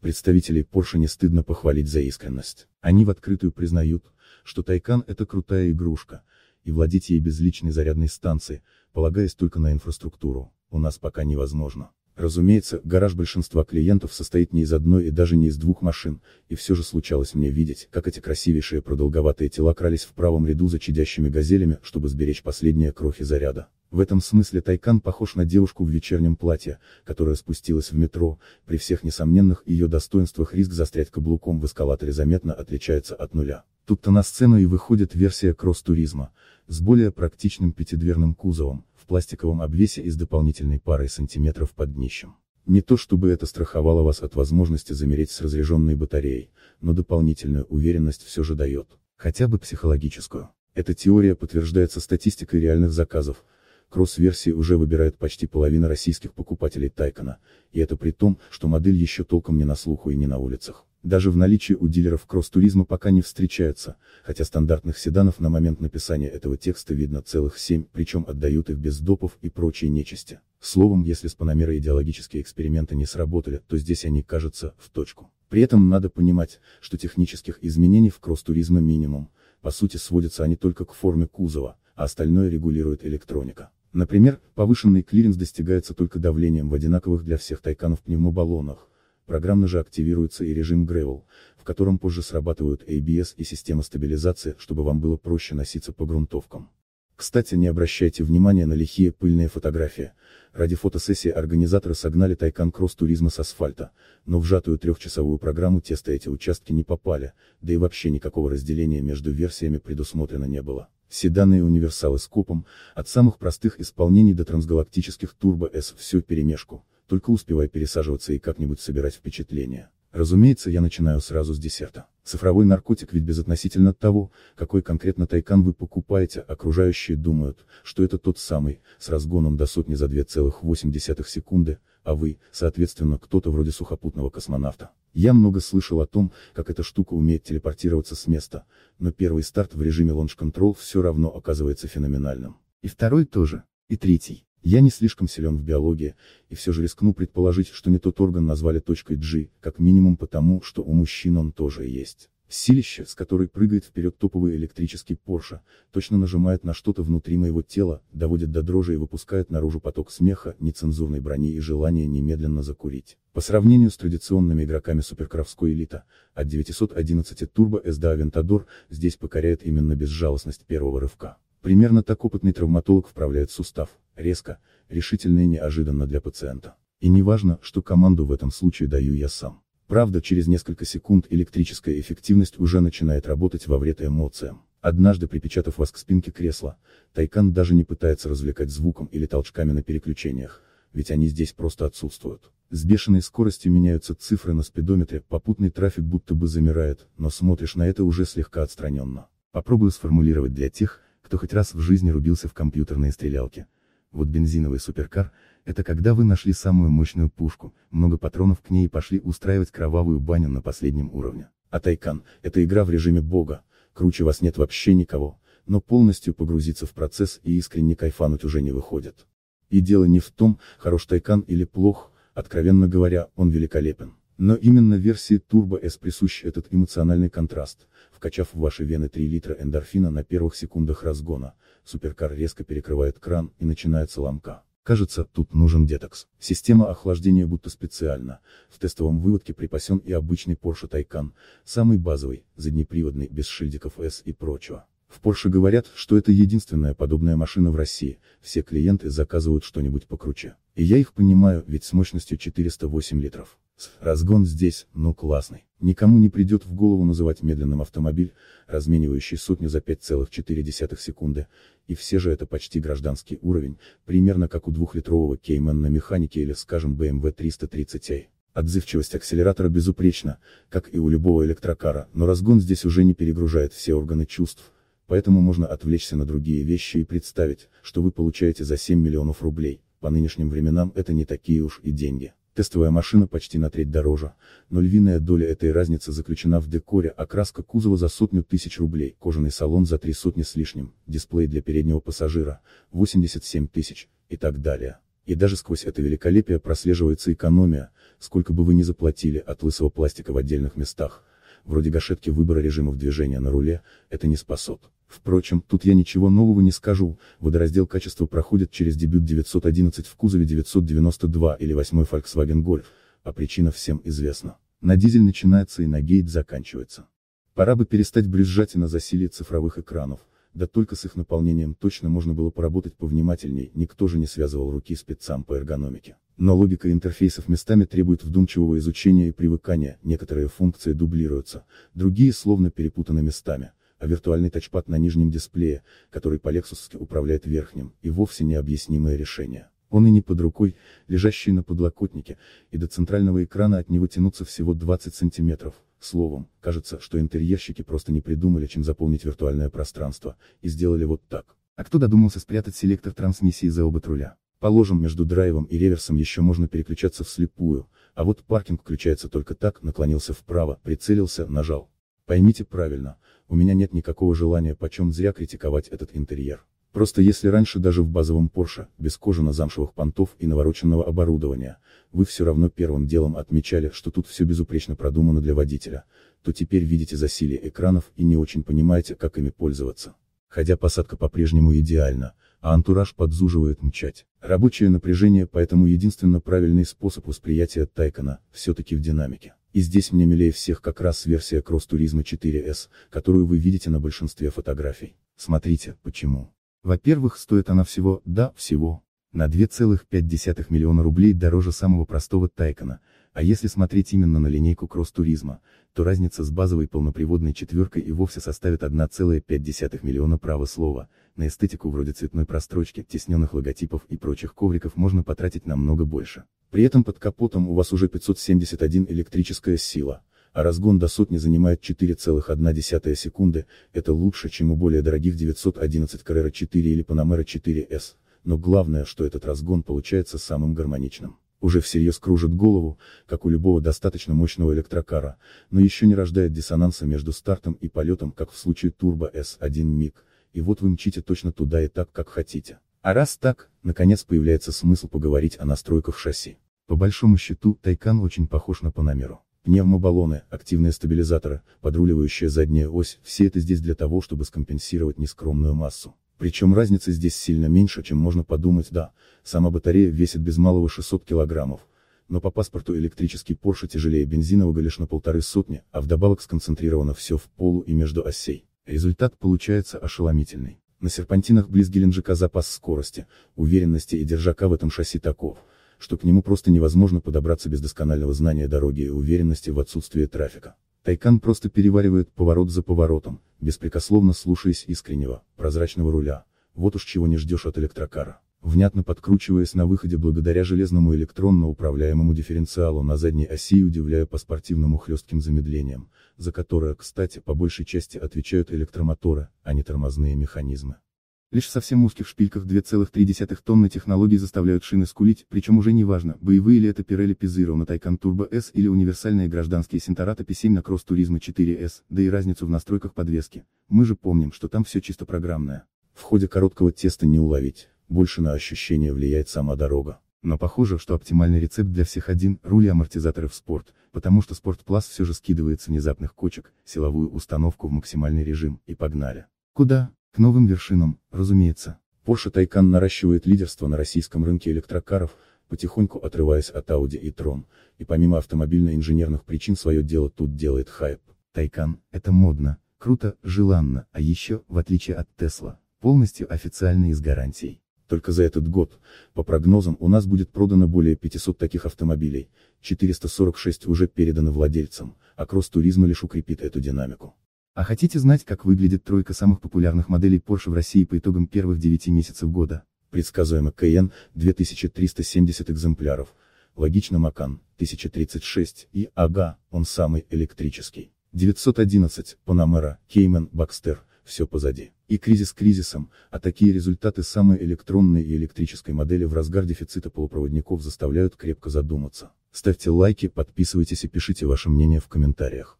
Представителей Porsche не стыдно похвалить за искренность. Они в открытую признают, что Тайкан это крутая игрушка, и владеть ей без личной зарядной станции, полагаясь только на инфраструктуру, у нас пока невозможно. Разумеется, гараж большинства клиентов состоит не из одной и даже не из двух машин, и все же случалось мне видеть, как эти красивейшие продолговатые тела крались в правом ряду за чадящими газелями, чтобы сберечь последние крохи заряда. В этом смысле Тайкан похож на девушку в вечернем платье, которая спустилась в метро, при всех несомненных ее достоинствах риск застрять каблуком в эскалаторе заметно отличается от нуля. Тут-то на сцену и выходит версия кросс-туризма, с более практичным пятидверным кузовом, в пластиковом обвесе и с дополнительной парой сантиметров под днищем. Не то чтобы это страховало вас от возможности замереть с разряженной батареей, но дополнительную уверенность все же дает, хотя бы психологическую. Эта теория подтверждается статистикой реальных заказов, Кросс-версии уже выбирают почти половина российских покупателей Тайкона, и это при том, что модель еще толком не на слуху и не на улицах. Даже в наличии у дилеров кросс-туризма пока не встречаются, хотя стандартных седанов на момент написания этого текста видно целых семь, причем отдают их без допов и прочей нечисти. Словом, если с Панамера идеологические эксперименты не сработали, то здесь они, кажутся в точку. При этом надо понимать, что технических изменений в кросс-туризме минимум, по сути сводятся они только к форме кузова, а остальное регулирует электроника. Например, повышенный клиренс достигается только давлением в одинаковых для всех тайканов пневмобаллонах, программно же активируется и режим Gravel, в котором позже срабатывают ABS и система стабилизации, чтобы вам было проще носиться по грунтовкам. Кстати, не обращайте внимания на лихие пыльные фотографии. Ради фотосессии организаторы согнали Тайкан Кросс Туризма с асфальта, но в сжатую трехчасовую программу теста эти участки не попали, да и вообще никакого разделения между версиями предусмотрено не было. Седаны и универсалы с копом, от самых простых исполнений до трансгалактических турбо-С, всю перемешку, только успевай пересаживаться и как-нибудь собирать впечатления. Разумеется, я начинаю сразу с десерта. Цифровой наркотик ведь безотносительно того, какой конкретно тайкан вы покупаете, окружающие думают, что это тот самый, с разгоном до сотни за 2,8 секунды, а вы, соответственно, кто-то вроде сухопутного космонавта. Я много слышал о том, как эта штука умеет телепортироваться с места, но первый старт в режиме Launch Control все равно оказывается феноменальным. И второй тоже. И третий. Я не слишком силен в биологии, и все же рискну предположить, что не тот орган назвали точкой G, как минимум потому, что у мужчин он тоже есть. Силище, с которой прыгает вперед топовый электрический Порше, точно нажимает на что-то внутри моего тела, доводит до дрожи и выпускает наружу поток смеха, нецензурной брони и желания немедленно закурить. По сравнению с традиционными игроками суперкровской элита, от 911 Turbo SD Aventador здесь покоряет именно безжалостность первого рывка. Примерно так опытный травматолог вправляет сустав, резко, решительно и неожиданно для пациента. И не важно, что команду в этом случае даю я сам. Правда, через несколько секунд электрическая эффективность уже начинает работать во вред эмоциям. Однажды припечатав вас к спинке кресла, Тайкан даже не пытается развлекать звуком или толчками на переключениях, ведь они здесь просто отсутствуют. С бешеной скоростью меняются цифры на спидометре, попутный трафик будто бы замирает, но смотришь на это уже слегка отстраненно. Попробую сформулировать для тех, кто хоть раз в жизни рубился в компьютерные стрелялки. Вот бензиновый суперкар, это когда вы нашли самую мощную пушку, много патронов к ней и пошли устраивать кровавую баню на последнем уровне. А Тайкан, это игра в режиме бога, круче вас нет вообще никого, но полностью погрузиться в процесс и искренне кайфануть уже не выходит. И дело не в том, хорош Тайкан или плох, откровенно говоря, он великолепен. Но именно версии Turbo S присущ этот эмоциональный контраст, вкачав в ваши вены 3 литра эндорфина на первых секундах разгона, суперкар резко перекрывает кран и начинается ломка. Кажется, тут нужен детокс. Система охлаждения будто специально. В тестовом выводке припасен и обычный Porsche Taycan, самый базовый, заднеприводный, без шильдиков S и прочего. В Porsche говорят, что это единственная подобная машина в России, все клиенты заказывают что-нибудь покруче. И я их понимаю, ведь с мощностью 408 литров. Разгон здесь, ну классный. Никому не придет в голову называть медленным автомобиль, разменивающий сотню за 5,4 секунды, и все же это почти гражданский уровень, примерно как у двухлитрового Кейман на механике или скажем BMW 330i. Эм Отзывчивость акселератора безупречна, как и у любого электрокара, но разгон здесь уже не перегружает все органы чувств, Поэтому можно отвлечься на другие вещи и представить, что вы получаете за 7 миллионов рублей, по нынешним временам это не такие уж и деньги. Тестовая машина почти на треть дороже, но львиная доля этой разницы заключена в декоре, окраска а кузова за сотню тысяч рублей, кожаный салон за три сотни с лишним, дисплей для переднего пассажира, 87 тысяч, и так далее. И даже сквозь это великолепие прослеживается экономия, сколько бы вы ни заплатили от лысого пластика в отдельных местах, вроде гашетки выбора режимов движения на руле, это не спасет. Впрочем, тут я ничего нового не скажу, водораздел качества проходит через дебют 911 в кузове 992 или 8 Volkswagen Golf, а причина всем известна. На дизель начинается и на гейт заканчивается. Пора бы перестать брюзжать и на засилие цифровых экранов, да только с их наполнением точно можно было поработать повнимательней, никто же не связывал руки спецам по эргономике. Но логика интерфейсов местами требует вдумчивого изучения и привыкания, некоторые функции дублируются, другие словно перепутаны местами, а виртуальный тачпад на нижнем дисплее, который по-лексусски управляет верхним, и вовсе необъяснимое решение. Он и не под рукой, лежащий на подлокотнике, и до центрального экрана от него тянутся всего 20 сантиметров, Словом, кажется, что интерьерщики просто не придумали, чем заполнить виртуальное пространство, и сделали вот так. А кто додумался спрятать селектор трансмиссии за оба руля? Положим, между драйвом и реверсом еще можно переключаться вслепую, а вот паркинг включается только так, наклонился вправо, прицелился, нажал. Поймите правильно, у меня нет никакого желания почем зря критиковать этот интерьер. Просто если раньше даже в базовом Porsche, без кожано-замшевых понтов и навороченного оборудования, вы все равно первым делом отмечали, что тут все безупречно продумано для водителя, то теперь видите засилие экранов и не очень понимаете, как ими пользоваться. Хотя посадка по-прежнему идеальна, а антураж подзуживает мчать. Рабочее напряжение поэтому единственно правильный способ восприятия Тайкона, все-таки в динамике. И здесь мне милее всех как раз версия Кросс Туризма 4S, которую вы видите на большинстве фотографий. Смотрите, почему. Во-первых, стоит она всего, да, всего, на 2,5 миллиона рублей дороже самого простого Тайкона, а если смотреть именно на линейку кросс-туризма, то разница с базовой полноприводной четверкой и вовсе составит 1,5 миллиона право слова, на эстетику вроде цветной прострочки, тесненных логотипов и прочих ковриков можно потратить намного больше. При этом под капотом у вас уже 571 электрическая сила, а разгон до сотни занимает 4,1 секунды, это лучше, чем у более дорогих 911 Carrera 4 или Panamera 4S, но главное, что этот разгон получается самым гармоничным. Уже всерьез кружит голову, как у любого достаточно мощного электрокара, но еще не рождает диссонанса между стартом и полетом, как в случае Turbo S1 MiG, и вот вы мчите точно туда и так, как хотите. А раз так, наконец появляется смысл поговорить о настройках шасси. По большому счету, Тайкан очень похож на Панамеру. Пневмобаллоны, активные стабилизаторы, подруливающая задняя ось, все это здесь для того, чтобы скомпенсировать нескромную массу. Причем разница здесь сильно меньше, чем можно подумать, да, сама батарея весит без малого 600 килограммов, но по паспорту электрический Porsche тяжелее бензинового лишь на полторы сотни, а вдобавок сконцентрировано все в полу и между осей. Результат получается ошеломительный. На серпантинах близ Геленджика запас скорости, уверенности и держака в этом шасси таков – что к нему просто невозможно подобраться без досконального знания дороги и уверенности в отсутствии трафика. Тайкан просто переваривает поворот за поворотом, беспрекословно слушаясь искреннего, прозрачного руля, вот уж чего не ждешь от электрокара. Внятно подкручиваясь на выходе благодаря железному электронно управляемому дифференциалу на задней оси и удивляя по спортивному хлестким замедлениям, за которое, кстати, по большей части отвечают электромоторы, а не тормозные механизмы. Лишь совсем узких шпильках 2,3 тонны технологий заставляют шины скулить, причем уже не важно, боевые ли это Pirelli Pizero на Taycan Turbo S или универсальные гражданские Синтората P7 на Cross Turismo 4S, да и разницу в настройках подвески. Мы же помним, что там все чисто программное. В ходе короткого теста не уловить, больше на ощущения влияет сама дорога. Но похоже, что оптимальный рецепт для всех один – рули в спорт, потому что спорт плюс все же скидывает с внезапных кочек, силовую установку в максимальный режим, и погнали. Куда? К новым вершинам, разумеется. Porsche Taycan наращивает лидерство на российском рынке электрокаров, потихоньку отрываясь от Audi и Tron, и помимо автомобильно-инженерных причин свое дело тут делает хайп. Taycan – это модно, круто, желанно, а еще, в отличие от Tesla, полностью официально из гарантий. Только за этот год, по прогнозам, у нас будет продано более 500 таких автомобилей, 446 уже переданы владельцам, а кросс туризма лишь укрепит эту динамику. А хотите знать, как выглядит тройка самых популярных моделей Porsche в России по итогам первых 9 месяцев года? Предсказуемо Cayenne, 2370 экземпляров, логично Макан, 1036, и ага, он самый электрический. 911, Панамера, Кеймен, Бакстер, все позади. И кризис кризисом, а такие результаты самой электронной и электрической модели в разгар дефицита полупроводников заставляют крепко задуматься. Ставьте лайки, подписывайтесь и пишите ваше мнение в комментариях.